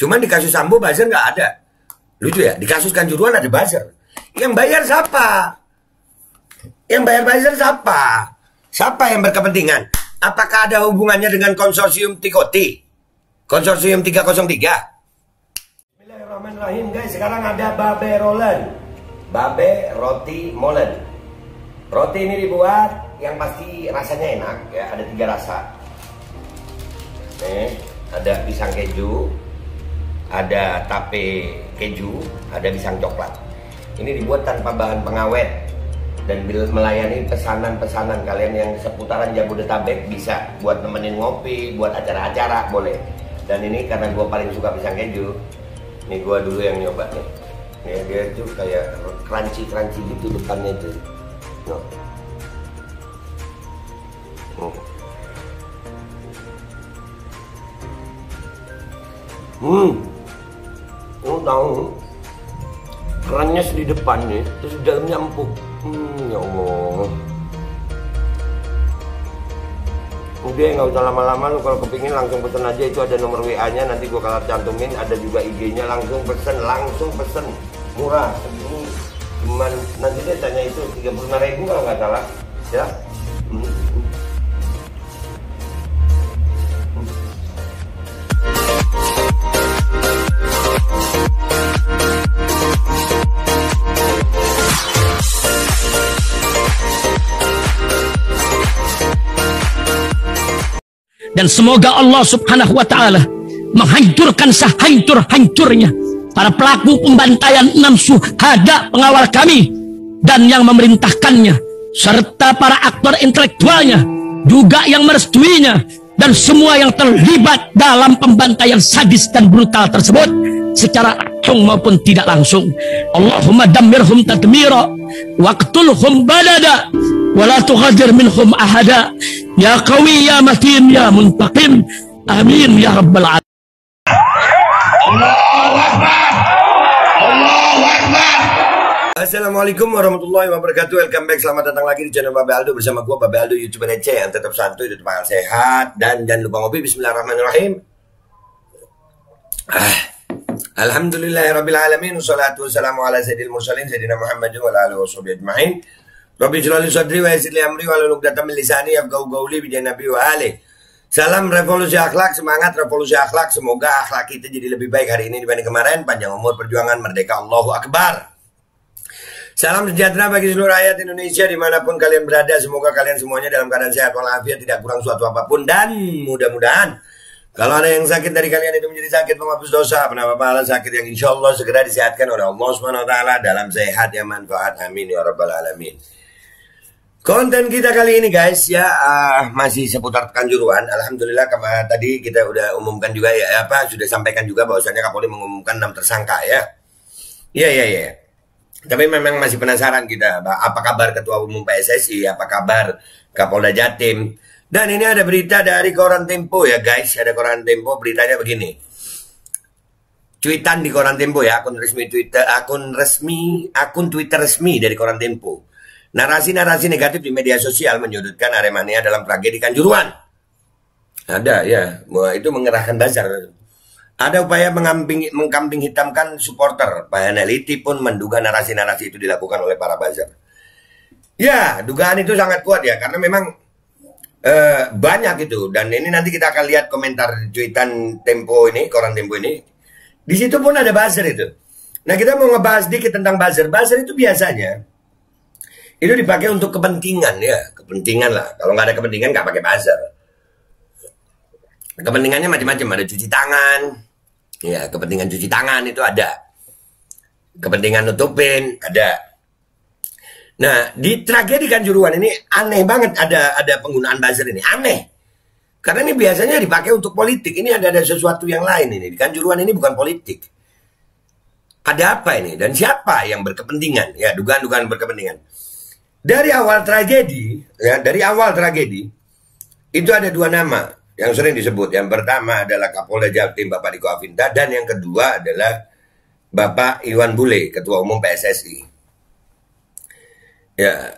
Cuman di kasus Sambo buzzer nggak ada. Lucu ya, di kasus Kanjuruan ada buzzer. Yang bayar siapa? Yang bayar buzzer siapa? Siapa yang berkepentingan? Apakah ada hubungannya dengan konsorsium Tikoti? Konsorsium 303? Bismillahirrahmanirrahim guys, sekarang ada babe Roland, Babe roti molen. Roti ini dibuat yang pasti rasanya enak ya, ada tiga rasa. Nih, ada pisang keju, ada tape keju, ada pisang coklat. Ini dibuat tanpa bahan pengawet dan bila melayani pesanan-pesanan kalian yang seputaran Jabodetabek bisa buat nemenin ngopi, buat acara-acara boleh. Dan ini karena gue paling suka pisang keju, ini gue dulu yang nyoba nih. Ini dia tuh kayak crunchy crunchy gitu depannya tuh. No. Hmm. Hmm tahu kerannya di depan nih terus dalamnya empuk hmm, ya allah udah nggak usah lama-lama lu kalau kepingin langsung pesen aja itu ada nomor WA nya nanti gua kalau cantumin ada juga IG nya langsung pesen langsung pesen murah segini cuman nanti dia tanya itu 35 ribu kalau nggak salah ya hmm. Dan semoga Allah subhanahu wa ta'ala menghancurkan sehancur-hancurnya para pelaku pembantaian enam suhada pengawal kami dan yang memerintahkannya serta para aktor intelektualnya juga yang merestuinya dan semua yang terlibat dalam pembantaian sadis dan brutal tersebut secara langsung maupun tidak langsung Allahumma damirhum tadmira waqtulhum badada wala تغادر minhum ahada ya qawi ya matin ya muntaqim amin ya rabbal العالمين Assalamualaikum warahmatullahi wabarakatuh Welcome back, selamat datang lagi di channel Babe Aldo Bersama gue Babe Aldo, Youtuber receh yang tetap santuy, tetap makan sehat Dan jangan lupa ngopi, bismillahirrahmanirrahim ah. Alhamdulillahirrahmanirrahim Salatu wassalamu ala sayyidil mursalin Sayyidina Muhammadin wa ala alihi wa ajma'in Rabbi Jalali Sadri wa Yasirli Amri wa Lugdata Milisani Gau Gauli Bidya Nabi wa Ali Salam revolusi akhlak, semangat revolusi akhlak Semoga akhlak kita jadi lebih baik hari ini dibanding kemarin Panjang umur perjuangan merdeka Allahu Akbar Salam sejahtera bagi seluruh rakyat Indonesia dimanapun kalian berada Semoga kalian semuanya dalam keadaan sehat walafiat Tidak kurang suatu apapun Dan mudah-mudahan kalau ada yang sakit dari kalian itu menjadi sakit penghapus dosa, penambah pahala sakit yang insya Allah segera disehatkan oleh Allah SWT dalam sehat yang manfaat. Amin ya Rabbal Alamin. Konten kita kali ini guys ya uh, masih seputar kanjuruan. Alhamdulillah kema, tadi kita udah umumkan juga ya apa sudah sampaikan juga bahwasannya Kapolri mengumumkan enam tersangka ya. Iya iya iya. Tapi memang masih penasaran kita apa kabar Ketua Umum PSSI, apa kabar Kapolda Jatim. Dan ini ada berita dari koran Tempo ya guys, ada koran Tempo beritanya begini. Cuitan di koran Tempo ya, akun resmi Twitter, akun resmi, akun Twitter resmi dari koran Tempo Narasi-narasi negatif di media sosial menyudutkan Aremania dalam tragedi Kanjuruan. Ada ya, itu mengerahkan bazar. Ada upaya mengamping, mengkamping hitamkan supporter. Pak Neliti pun menduga narasi-narasi itu dilakukan oleh para buzzer Ya, dugaan itu sangat kuat ya, karena memang eh, banyak itu. Dan ini nanti kita akan lihat komentar cuitan Tempo ini, koran Tempo ini. Di situ pun ada buzzer itu. Nah, kita mau ngebahas sedikit tentang buzzer. Buzzer itu biasanya itu dipakai untuk kepentingan ya kepentingan lah kalau nggak ada kepentingan nggak pakai buzzer kepentingannya macam-macam ada cuci tangan ya kepentingan cuci tangan itu ada kepentingan nutupin ada nah di tragedi kanjuruan ini aneh banget ada ada penggunaan buzzer ini aneh karena ini biasanya dipakai untuk politik ini ada ada sesuatu yang lain ini di kanjuruan ini bukan politik ada apa ini dan siapa yang berkepentingan ya dugaan-dugaan berkepentingan dari awal tragedi, ya, dari awal tragedi, itu ada dua nama yang sering disebut. Yang pertama adalah Kapolda Jatim Bapak Diko Afinta dan yang kedua adalah Bapak Iwan Bule, Ketua Umum PSSI. Ya,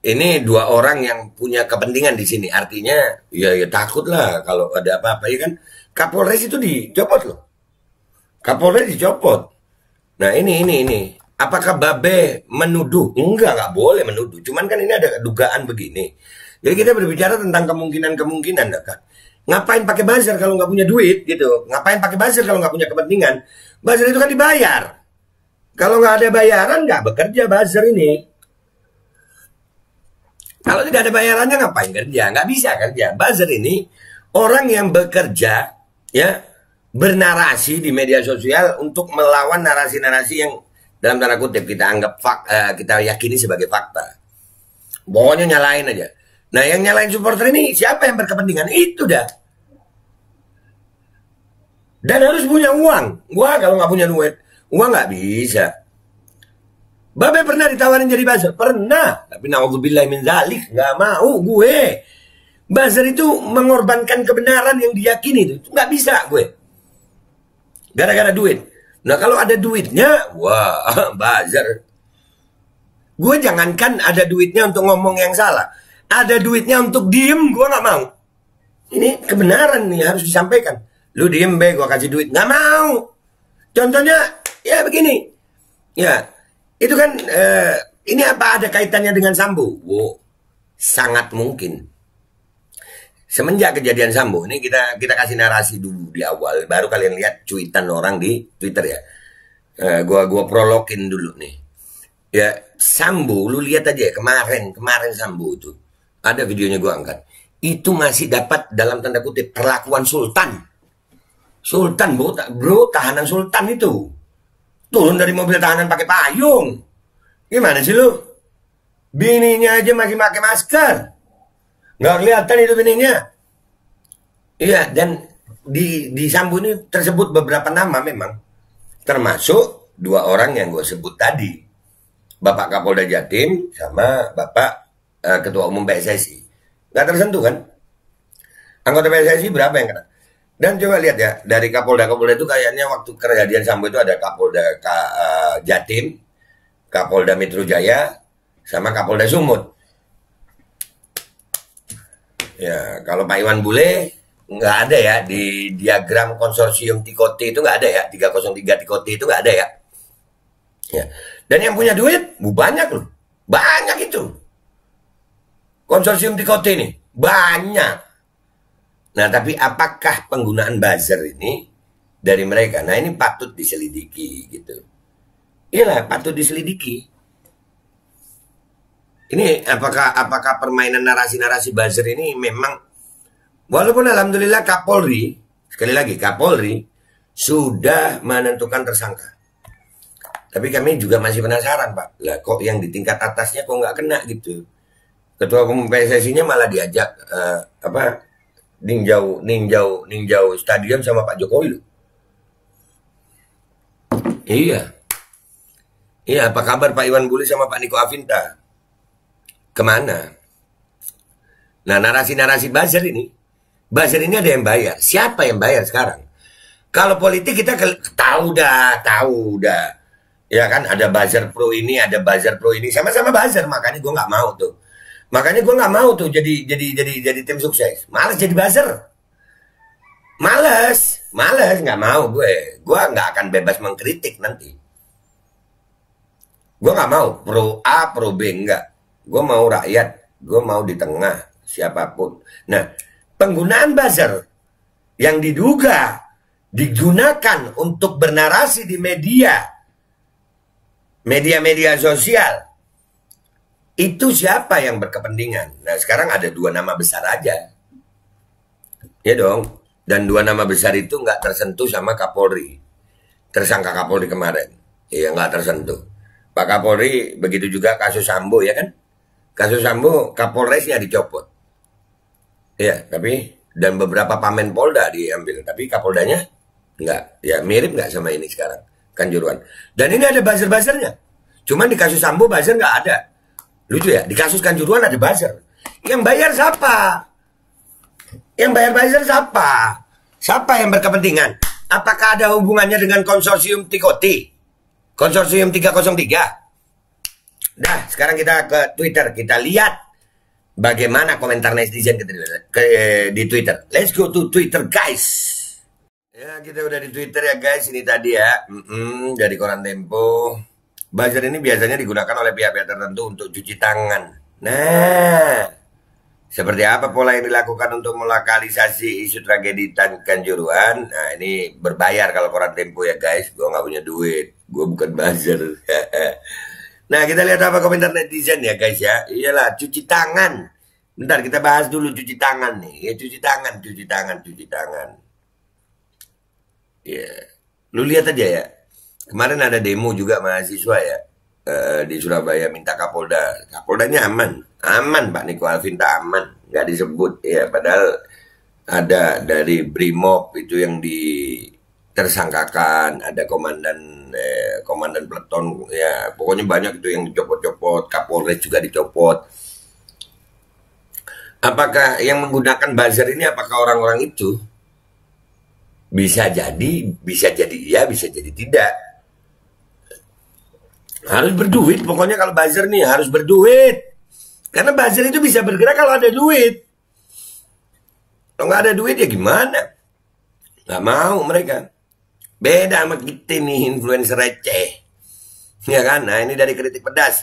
ini dua orang yang punya kepentingan di sini. Artinya, ya, ya takut kalau ada apa-apa. Ya kan, Kapolres itu dicopot loh. Kapolres dicopot. Nah ini ini ini Apakah Babe menuduh? Enggak, enggak boleh menuduh. Cuman kan ini ada dugaan begini. Jadi kita berbicara tentang kemungkinan-kemungkinan, kan? Ngapain pakai buzzer kalau nggak punya duit gitu? Ngapain pakai buzzer kalau nggak punya kepentingan? Buzzer itu kan dibayar. Kalau nggak ada bayaran nggak bekerja buzzer ini. Kalau tidak ada bayarannya ngapain kerja? Nggak bisa kerja. Buzzer ini orang yang bekerja ya bernarasi di media sosial untuk melawan narasi-narasi yang dalam tanda kutip kita anggap fak, uh, kita yakini sebagai fakta. Pokoknya nyalain aja. Nah yang nyalain supporter ini siapa yang berkepentingan? Itu dah. Dan harus punya uang. Gua kalau nggak punya duit, uang nggak bisa. Babe pernah ditawarin jadi buzzer? Pernah. Tapi na'udzubillah min zalik. Nggak mau gue. Buzzer itu mengorbankan kebenaran yang diyakini. itu Nggak bisa gue. Gara-gara duit. Nah kalau ada duitnya, wah bazar. Gue jangankan ada duitnya untuk ngomong yang salah. Ada duitnya untuk diem, gue gak mau. Ini kebenaran nih harus disampaikan. Lu diem be, gue kasih duit. Gak mau. Contohnya, ya begini. Ya, itu kan, eh, ini apa ada kaitannya dengan Sambo? Wow, sangat mungkin semenjak kejadian Sambo ini kita kita kasih narasi dulu di awal baru kalian lihat cuitan orang di Twitter ya e, gua gua prologin dulu nih ya Sambo lu lihat aja ya, kemarin kemarin Sambo itu ada videonya gua angkat itu masih dapat dalam tanda kutip perlakuan sultan sultan bro, bro tahanan sultan itu turun dari mobil tahanan pakai payung gimana sih lu bininya aja masih pakai masker nggak kelihatan itu beningnya iya dan di di sambu ini tersebut beberapa nama memang termasuk dua orang yang gue sebut tadi Bapak Kapolda Jatim sama Bapak uh, Ketua Umum PSSI nggak tersentuh kan anggota PSSI berapa yang kena dan coba lihat ya dari Kapolda Kapolda itu kayaknya waktu kejadian sambu itu ada Kapolda Ka, uh, Jatim Kapolda Metro Jaya sama Kapolda Sumut Ya, kalau Pak Iwan Bule nggak ada ya di diagram konsorsium tikoti itu nggak ada ya 303 tikoti itu nggak ada ya. Ya. Dan yang punya duit bu banyak loh, banyak itu konsorsium tikoti ini banyak. Nah tapi apakah penggunaan buzzer ini dari mereka? Nah ini patut diselidiki gitu. Iyalah patut diselidiki ini apakah apakah permainan narasi-narasi buzzer ini memang walaupun alhamdulillah Kapolri sekali lagi Kapolri sudah menentukan tersangka. Tapi kami juga masih penasaran Pak, lah kok yang di tingkat atasnya kok nggak kena gitu. Ketua umum PSSI-nya malah diajak uh, apa ninjau ninjau ninjau stadion sama Pak Jokowi loh. Iya. Iya, apa kabar Pak Iwan Bule sama Pak Niko Avinta? kemana? Nah narasi-narasi buzzer ini, buzzer ini ada yang bayar. Siapa yang bayar sekarang? Kalau politik kita tahu dah, tahu dah. Ya kan ada buzzer pro ini, ada buzzer pro ini, sama-sama buzzer. Makanya gue nggak mau tuh. Makanya gue nggak mau tuh jadi jadi jadi jadi tim sukses. Males jadi buzzer. Males, males nggak mau gue. Gue nggak akan bebas mengkritik nanti. Gue nggak mau pro A pro B enggak gue mau rakyat gue mau di tengah siapapun nah penggunaan buzzer yang diduga digunakan untuk bernarasi di media media-media sosial itu siapa yang berkepentingan nah sekarang ada dua nama besar aja ya dong dan dua nama besar itu nggak tersentuh sama Kapolri tersangka Kapolri kemarin ya nggak tersentuh Pak Kapolri begitu juga kasus Sambo ya kan kasus Sambo Kapolresnya dicopot. Ya, tapi dan beberapa pamen Polda diambil, tapi Kapoldanya enggak. Ya, mirip nggak sama ini sekarang kanjuruan. Dan ini ada buzzer-buzzernya. Cuman di kasus Sambo buzzer nggak ada. Lucu ya, di kasus kanjuruan ada buzzer. Yang bayar siapa? Yang bayar buzzer siapa? Siapa yang berkepentingan? Apakah ada hubungannya dengan konsorsium Tikoti? Konsorsium 303? nah sekarang kita ke Twitter. Kita lihat bagaimana komentar netizen ke, ke, di Twitter. Let's go to Twitter, guys. Ya, kita udah di Twitter ya, guys. Ini tadi ya, mm hmm dari koran Tempo. Buzzer ini biasanya digunakan oleh pihak-pihak tertentu untuk cuci tangan. Nah, seperti apa pola yang dilakukan untuk melokalisasi isu tragedi Kanjuruhan? Nah, ini berbayar kalau koran Tempo ya, guys. Gue nggak punya duit. Gue bukan buzzer. Nah, kita lihat apa komentar netizen ya guys ya. Iyalah, cuci tangan. Bentar, kita bahas dulu cuci tangan nih. Ya, cuci tangan, cuci tangan, cuci tangan. Ya, yeah. lu lihat aja ya. Kemarin ada demo juga mahasiswa ya uh, di Surabaya minta Kapolda. Kapoldanya aman, aman Pak Niko Alvin tak aman, nggak disebut ya. Padahal ada dari Brimob itu yang di tersangkakan, ada komandan eh, komandan peleton ya pokoknya banyak itu yang dicopot-copot, Kapolres juga dicopot. Apakah yang menggunakan buzzer ini apakah orang-orang itu? Bisa jadi, bisa jadi iya, bisa jadi tidak. Harus berduit, pokoknya kalau buzzer nih harus berduit. Karena buzzer itu bisa bergerak kalau ada duit. Kalau nggak ada duit ya gimana? Nggak mau mereka. Beda sama kita nih influencer receh. Ya kan? Nah ini dari kritik pedas.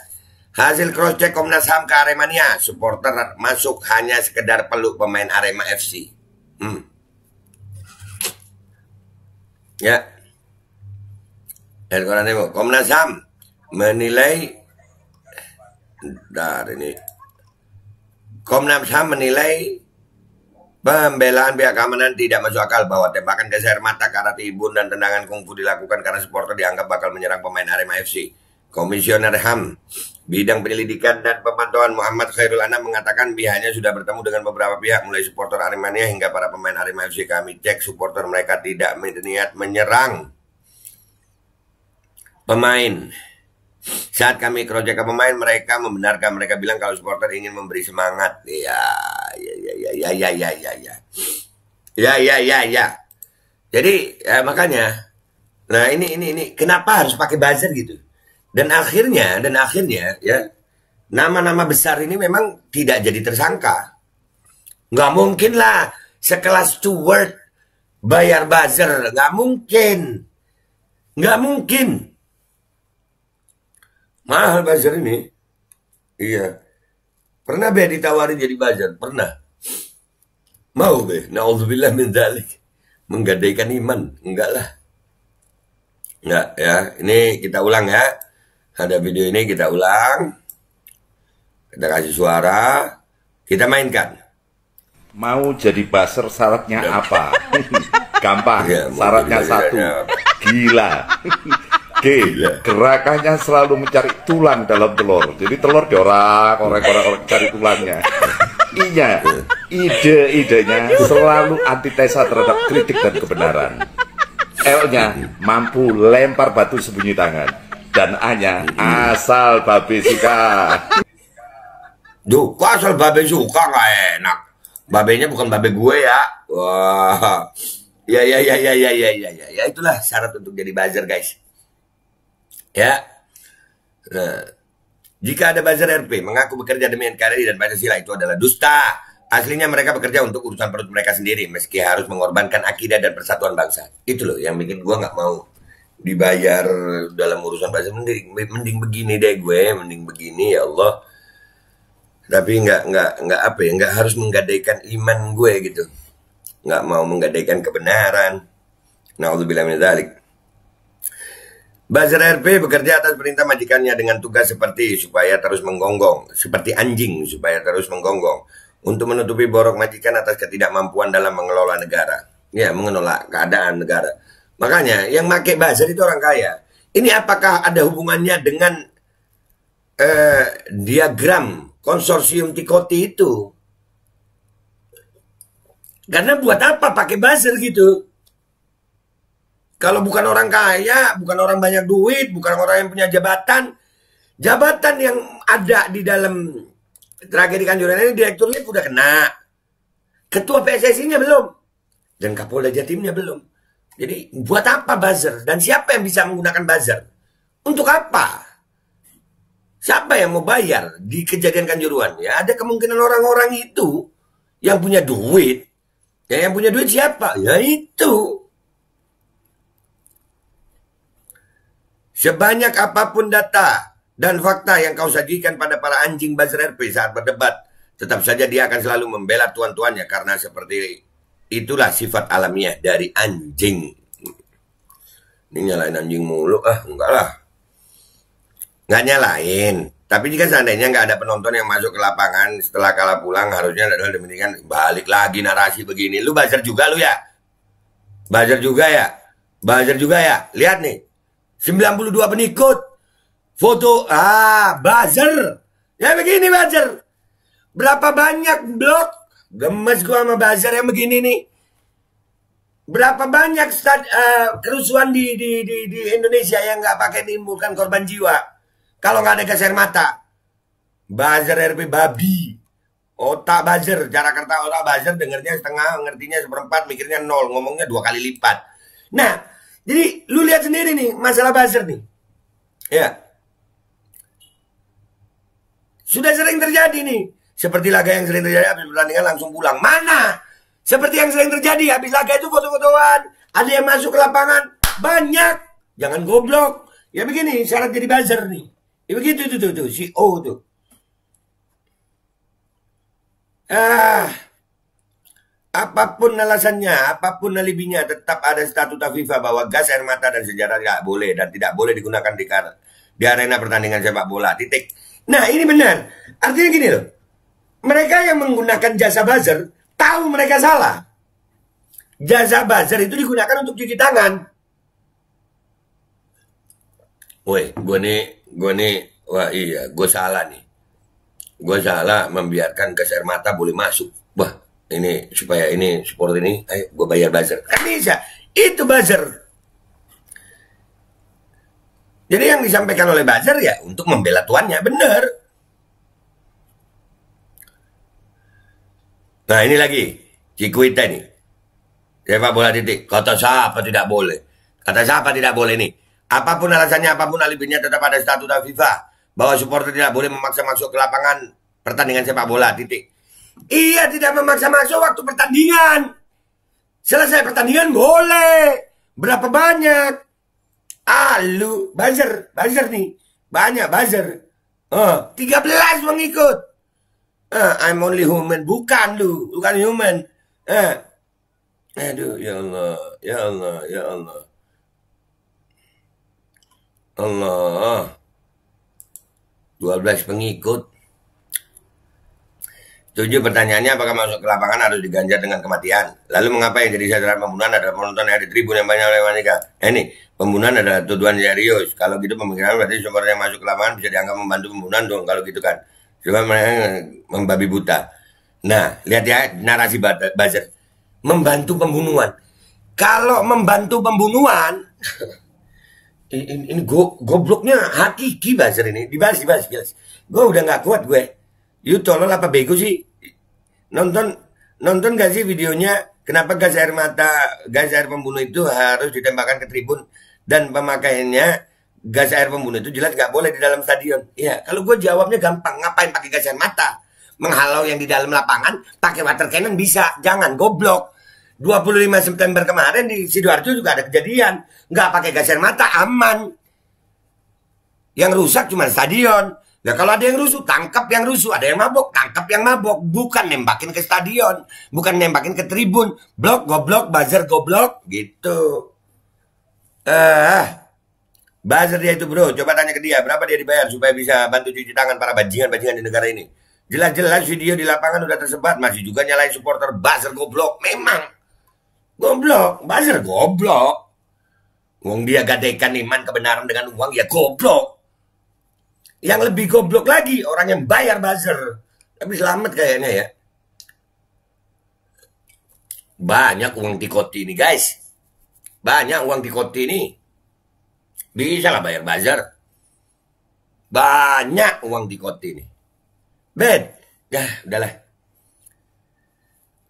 Hasil cross check Komnas HAM ke Aremania, supporter masuk hanya sekedar peluk pemain Arema FC. Hmm. Ya. Elkoranebo, Komnas HAM menilai Dari ini Komnas HAM menilai Pembelaan pihak keamanan tidak masuk akal bahwa tembakan gas air mata, karena tibun dan tendangan kungfu dilakukan karena supporter dianggap bakal menyerang pemain Arema FC. Komisioner HAM, bidang penyelidikan dan pemantauan Muhammad Khairul Anam mengatakan pihaknya sudah bertemu dengan beberapa pihak mulai supporter Aremania hingga para pemain Arema FC. Kami cek supporter mereka tidak berniat menyerang pemain. Saat kami cross ke pemain, mereka membenarkan. Mereka bilang kalau supporter ingin memberi semangat. Ya, ya ya ya ya ya ya ya ya ya ya ya jadi ya, makanya nah ini ini ini kenapa harus pakai buzzer gitu dan akhirnya dan akhirnya ya nama-nama besar ini memang tidak jadi tersangka nggak mungkin lah sekelas Stewart bayar buzzer nggak mungkin nggak mungkin mahal buzzer ini iya pernah be ditawarin jadi buzzer pernah mau be naudzubillah min dalik menggadaikan iman enggak lah enggak ya ini kita ulang ya ada video ini kita ulang kita kasih suara kita mainkan mau jadi baser syaratnya ya. apa gampang ya, syaratnya satu ya. gila G. Gila. Gerakannya selalu mencari tulang dalam telur. Jadi telur diorak, orang-orang cari tulangnya inya ide-idenya selalu antitesa terhadap kritik dan kebenaran L-nya mampu lempar batu sembunyi tangan dan A-nya asal babi suka Duh, asal babi suka nggak enak? Babenya bukan babi gue ya. Wah. Ya, ya, ya, ya, ya, ya, ya, ya. Ya, itulah syarat untuk jadi buzzer, guys. Ya. Nah, jika ada buzzer RP mengaku bekerja demi NKRI dan Pancasila itu adalah dusta. Aslinya mereka bekerja untuk urusan perut mereka sendiri meski harus mengorbankan akidah dan persatuan bangsa. Itu loh yang bikin gue gak mau dibayar dalam urusan buzzer. Mending, mending begini deh gue, mending begini ya Allah. Tapi nggak nggak nggak apa ya, nggak harus menggadaikan iman gue gitu. Nggak mau menggadaikan kebenaran. Nah, udah bilang Buzzer RP bekerja atas perintah majikannya dengan tugas seperti supaya terus menggonggong, seperti anjing supaya terus menggonggong, untuk menutupi borok majikan atas ketidakmampuan dalam mengelola negara. Ya, mengelola keadaan negara. Makanya yang make buzzer itu orang kaya. Ini apakah ada hubungannya dengan eh, diagram konsorsium Tikoti itu? Karena buat apa pakai buzzer gitu? Kalau bukan orang kaya, bukan orang banyak duit, bukan orang yang punya jabatan, jabatan yang ada di dalam tragedi Kanjuruhan ini direktur lift udah kena. Ketua PSSI-nya belum. Dan Kapolda Jatimnya belum. Jadi buat apa buzzer? Dan siapa yang bisa menggunakan buzzer? Untuk apa? Siapa yang mau bayar di kejadian Kanjuruhan? Ya ada kemungkinan orang-orang itu yang punya duit. Ya, yang punya duit siapa? Ya itu. Sebanyak apapun data dan fakta yang kau sajikan pada para anjing buzzer RP saat berdebat, tetap saja dia akan selalu membela tuan-tuannya karena seperti itulah sifat alamiah dari anjing. Ini nyalain anjing mulu, ah enggak lah. Nggak nyalain, tapi jika seandainya nggak ada penonton yang masuk ke lapangan setelah kalah pulang harusnya adalah demikian balik lagi narasi begini. Lu buzzer juga lu ya? Buzzer juga ya? Buzzer juga ya? Lihat nih. 92 penikut. Foto, ah, buzzer. Ya begini buzzer. Berapa banyak blog? Gemes gua sama buzzer yang begini nih. Berapa banyak stad, uh, kerusuhan di, di, di, di Indonesia yang nggak pakai menimbulkan korban jiwa? Kalau nggak ada gas mata. Buzzer RP babi. Otak buzzer, Jakarta otak buzzer dengernya setengah, ngertinya seperempat, mikirnya nol, ngomongnya dua kali lipat. Nah, jadi lu lihat sendiri nih masalah buzzer nih. Ya. Sudah sering terjadi nih. Seperti laga yang sering terjadi habis pertandingan langsung pulang. Mana? Seperti yang sering terjadi habis laga itu foto-fotoan. Ada yang masuk ke lapangan. Banyak. Jangan goblok. Ya begini syarat jadi buzzer nih. Ya begitu tuh tuh, tuh. si O tuh. Ah, Apapun alasannya, apapun alibinya, tetap ada statuta FIFA bahwa gas air mata dan sejarah tidak boleh dan tidak boleh digunakan di, di arena pertandingan sepak bola. Titik. Nah ini benar. Artinya gini loh, mereka yang menggunakan jasa buzzer tahu mereka salah. Jasa buzzer itu digunakan untuk cuci tangan. Woi, gue nih, gue nih, wah iya, gue salah nih. Gue salah membiarkan gas air mata boleh masuk. Wah, ini supaya ini support ini ayo gue bayar buzzer kan bisa itu buzzer jadi yang disampaikan oleh buzzer ya untuk membela tuannya benar nah ini lagi Cikuita nih sepak bola titik kata siapa tidak boleh kata siapa tidak boleh nih apapun alasannya apapun alibinya tetap ada statuta FIFA bahwa supporter tidak boleh memaksa masuk ke lapangan pertandingan sepak bola titik Iya tidak memaksa masuk waktu pertandingan. Selesai pertandingan boleh. Berapa banyak? Ah lu buzzer, buzzer nih. Banyak buzzer. Oh, eh, 13 mengikut. Uh, eh, I'm only human. Bukan lu, bukan human. Uh. Aduh, ya Allah, ya Allah, ya Allah. Allah. 12 pengikut. Tujuh pertanyaannya apakah masuk ke lapangan harus diganjar dengan kematian? Lalu mengapa yang jadi sasaran pembunuhan adalah penonton yang di tribun yang banyak oleh wanita? Nah, ini pembunuhan adalah tuduhan serius. Kalau gitu pemikiran berarti sumber yang masuk ke lapangan bisa dianggap membantu pembunuhan dong kalau gitu kan. Cuma mereka membabi buta. Nah, lihat ya narasi buzzer. Membantu pembunuhan. Kalau membantu pembunuhan, ini, ini go, gobloknya hakiki buzzer ini. Dibahas, dibahas, dibahas. Gue udah nggak kuat gue. You tolol apa bego sih? nonton nonton gak sih videonya kenapa gas air mata gas air pembunuh itu harus ditembakkan ke tribun dan pemakaiannya gas air pembunuh itu jelas nggak boleh di dalam stadion. ya kalau gue jawabnya gampang, ngapain pakai gas air mata? Menghalau yang di dalam lapangan pakai water cannon bisa, jangan goblok. 25 September kemarin di sidoarjo juga ada kejadian, nggak pakai gas air mata aman. Yang rusak cuma stadion. Ya kalau ada yang rusuh, tangkap yang rusuh. Ada yang mabok, tangkap yang mabok. Bukan nembakin ke stadion. Bukan nembakin ke tribun. Blok, goblok, buzzer, goblok. Gitu. Eh, uh, buzzer dia itu bro. Coba tanya ke dia, berapa dia dibayar supaya bisa bantu cuci tangan para bajingan-bajingan di negara ini. Jelas-jelas video di lapangan udah tersebar. Masih juga nyalain supporter buzzer, goblok. Memang. Goblok, buzzer, goblok. Uang dia gadaikan iman kebenaran dengan uang, ya goblok. Yang lebih goblok lagi orang yang bayar buzzer. Tapi selamat kayaknya ya. Banyak uang tikoti ini guys. Banyak uang tikoti ini. Bisa lah bayar buzzer. Banyak uang tikoti ini. Ben, ya udahlah.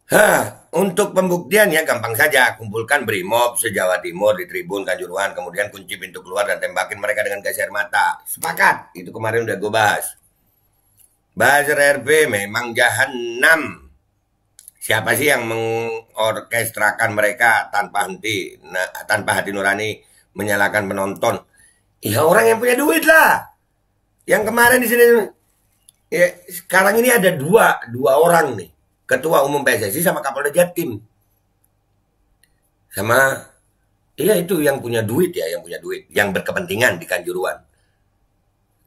Hah, untuk pembuktian ya gampang saja, kumpulkan brimob sejawa timur di Tribun Kanjuruhan, kemudian kunci pintu keluar dan tembakin mereka dengan gas air mata. Sepakat, itu kemarin udah gue bahas. Buzzer RB memang jahanam. Siapa sih yang mengorkestrakan mereka tanpa henti, nah, tanpa hati nurani menyalakan penonton? Ya orang yang punya duit lah. Yang kemarin di sini, ya, sekarang ini ada dua, dua orang nih ketua umum PSSI sama Kapolda Jatim. Sama iya itu yang punya duit ya, yang punya duit, yang berkepentingan di Kanjuruan.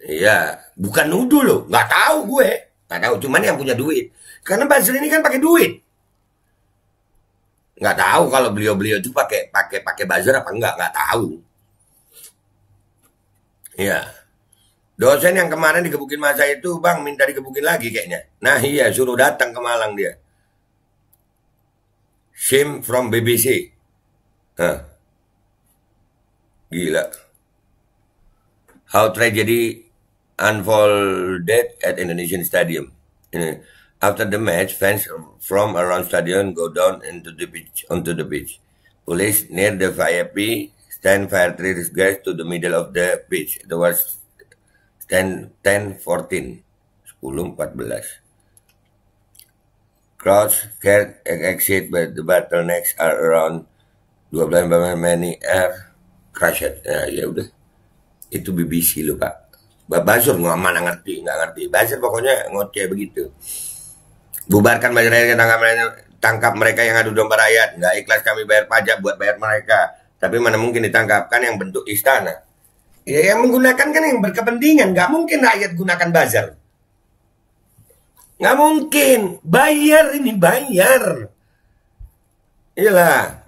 Iya, bukan nuduh loh, nggak tahu gue, nggak tahu, cuman yang punya duit. Karena Basri ini kan pakai duit. Nggak tahu kalau beliau-beliau itu pakai pakai pakai buzzer apa enggak, nggak tahu. Iya. Dosen yang kemarin digebukin masa itu, Bang, minta digebukin lagi kayaknya. Nah iya, suruh datang ke Malang dia. Sim from BBC. Hah. Gila. How tragedy unfolded at Indonesian Stadium. After the match, fans from around stadium go down into the beach, onto the beach. Police near the VIP stand fire three guys to the middle of the beach there was 10, 10 14, 10, 14. Crowds can exit, but the bottlenecks are around 12 many air crashed. Nah, ya, ya udah. Itu BBC lo pak. Basur nggak mana ngerti, nggak ngerti. Basur pokoknya ngoceh begitu. Bubarkan masyarakat tangkap mereka, tangkap mereka yang adu domba rakyat. Nggak ikhlas kami bayar pajak buat bayar mereka. Tapi mana mungkin ditangkapkan yang bentuk istana. Ya, yang menggunakan kan yang berkepentingan. Nggak mungkin rakyat gunakan bazar. Nggak mungkin. Bayar ini, bayar. Iyalah.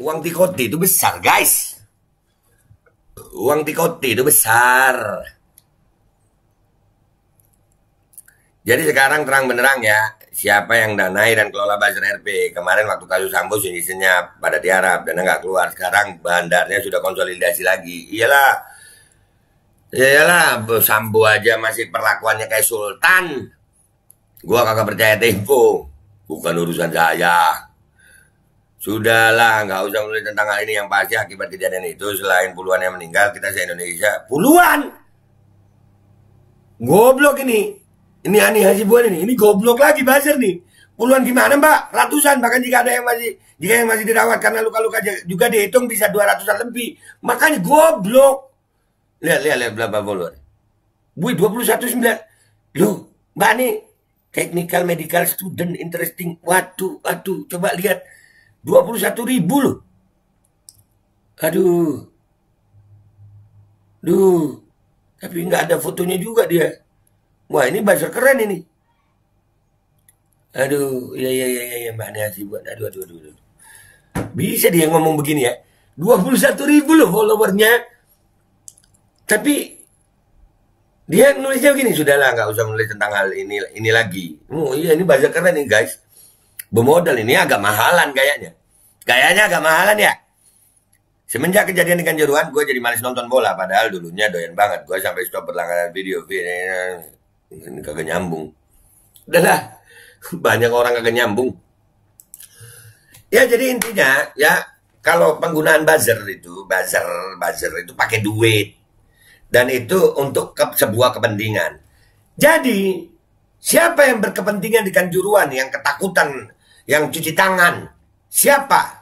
Uang tikoti itu besar, guys. Uang tikoti itu besar. Jadi sekarang terang benerang ya, siapa yang danai dan kelola bazar RP. Kemarin waktu kasus Sambo senyap pada di Arab, dana nggak keluar. Sekarang bandarnya sudah konsolidasi lagi. Iyalah, iyalah Sambo aja masih perlakuannya kayak Sultan. Gua kagak percaya tempo, bukan urusan saya. Sudahlah, nggak usah menulis tentang hal ini yang pasti akibat kejadian itu selain puluhan yang meninggal kita se Indonesia puluhan. Goblok ini. Ini ani Haji buat ini, ini goblok lagi buzzer nih. Puluhan gimana mbak? Ratusan bahkan jika ada yang masih jika yang masih dirawat karena luka-luka juga dihitung bisa dua ratusan lebih. Makanya goblok. Lihat lihat lihat berapa follower. Bui 219. Loh, mbak nih technical medical student interesting. Waduh, waduh, coba lihat 21 ribu loh. Aduh. Duh, tapi nggak ada fotonya juga dia. Wah ini buzzer keren ini. Aduh, ya ya ya ya Mbak Niasi buat. Aduh, aduh, aduh, aduh. Bisa dia ngomong begini ya. 21 ribu loh followernya. Tapi dia nulisnya begini, sudahlah nggak usah nulis tentang hal ini ini lagi. Oh iya ini buzzer keren nih guys. Bermodal ini agak mahalan kayaknya. Kayaknya agak mahalan ya. Semenjak kejadian di Kanjuruhan, gue jadi males nonton bola. Padahal dulunya doyan banget. Gue sampai stop berlangganan video. video ini kagak nyambung udah lah banyak orang kagak nyambung ya jadi intinya ya kalau penggunaan buzzer itu buzzer buzzer itu pakai duit dan itu untuk ke sebuah kepentingan jadi siapa yang berkepentingan di kanjuruan yang ketakutan yang cuci tangan siapa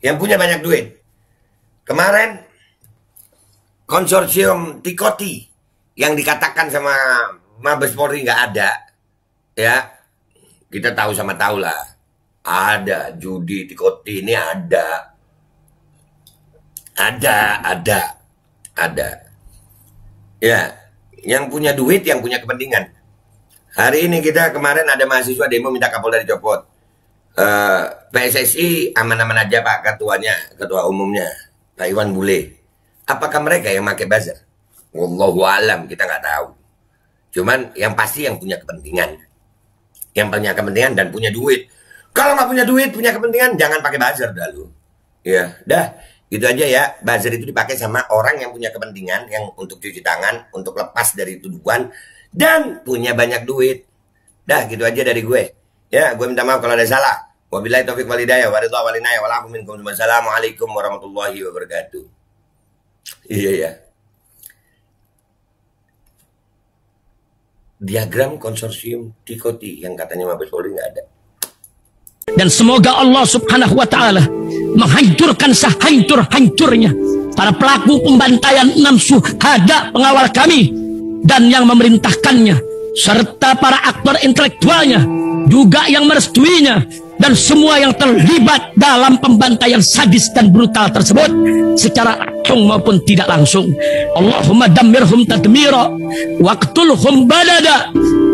yang punya banyak duit kemarin konsorsium Tikoti yang dikatakan sama Mabes Polri nggak ada, ya kita tahu sama tahu lah. Ada judi tikoti ini ada, ada, ada, ada. Ya, yang punya duit, yang punya kepentingan. Hari ini kita kemarin ada mahasiswa demo minta Kapolda dicopot. Uh, eh, PSSI aman-aman aja Pak ketuanya, ketua umumnya Pak Iwan Bule. Apakah mereka yang pakai buzzer? Wallahu alam, kita nggak tahu. Cuman yang pasti yang punya kepentingan. Yang punya kepentingan dan punya duit. Kalau nggak punya duit, punya kepentingan, jangan pakai buzzer dah lu. Ya, dah. Gitu aja ya. Buzzer itu dipakai sama orang yang punya kepentingan, yang untuk cuci tangan, untuk lepas dari tuduhan, dan punya banyak duit. Dah, gitu aja dari gue. Ya, gue minta maaf kalau ada salah. Wabillahi taufiq walidaya waridha walinaya walafu minkum. Wassalamualaikum warahmatullahi wabarakatuh. Iya, ya. diagram konsorsium Tikoti yang katanya Mabes Polri nggak ada. Dan semoga Allah subhanahu wa ta'ala menghancurkan sehancur-hancurnya para pelaku pembantaian enam suhada pengawal kami dan yang memerintahkannya serta para aktor intelektualnya juga yang merestuinya dan semua yang terlibat dalam pembantaian sadis dan brutal tersebut secara langsung maupun tidak langsung. Allahumma damirhum tadmira waqtulhum balada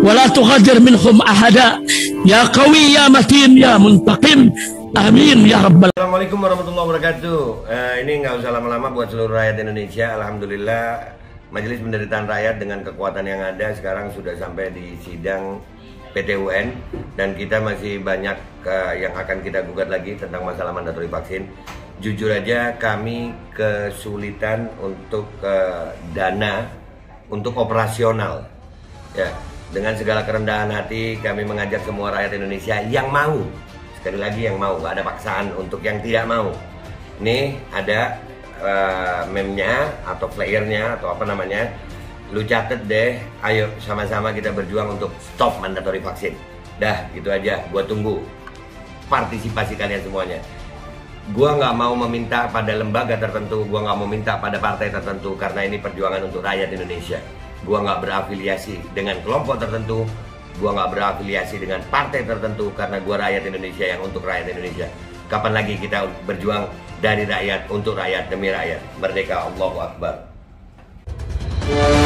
wala tughadir minhum ahada ya qawi ya matin ya muntaqim Amin ya rabbal Assalamualaikum warahmatullahi wabarakatuh. Eh, ini nggak usah lama-lama buat seluruh rakyat Indonesia. Alhamdulillah Majelis Penderitaan Rakyat dengan kekuatan yang ada sekarang sudah sampai di sidang PTUN dan kita masih banyak uh, yang akan kita gugat lagi tentang masalah mandatory vaksin. Jujur aja kami kesulitan untuk uh, dana untuk operasional. Ya, dengan segala kerendahan hati kami mengajak semua rakyat Indonesia yang mau sekali lagi yang mau nggak ada paksaan untuk yang tidak mau. Ini ada uh, memnya atau playernya atau apa namanya lu catet deh ayo sama-sama kita berjuang untuk stop mandatory vaksin dah gitu aja gua tunggu partisipasi kalian semuanya gua nggak mau meminta pada lembaga tertentu gua nggak mau minta pada partai tertentu karena ini perjuangan untuk rakyat Indonesia gua nggak berafiliasi dengan kelompok tertentu gua nggak berafiliasi dengan partai tertentu karena gua rakyat Indonesia yang untuk rakyat Indonesia kapan lagi kita berjuang dari rakyat untuk rakyat demi rakyat merdeka Allahu Akbar Yeah.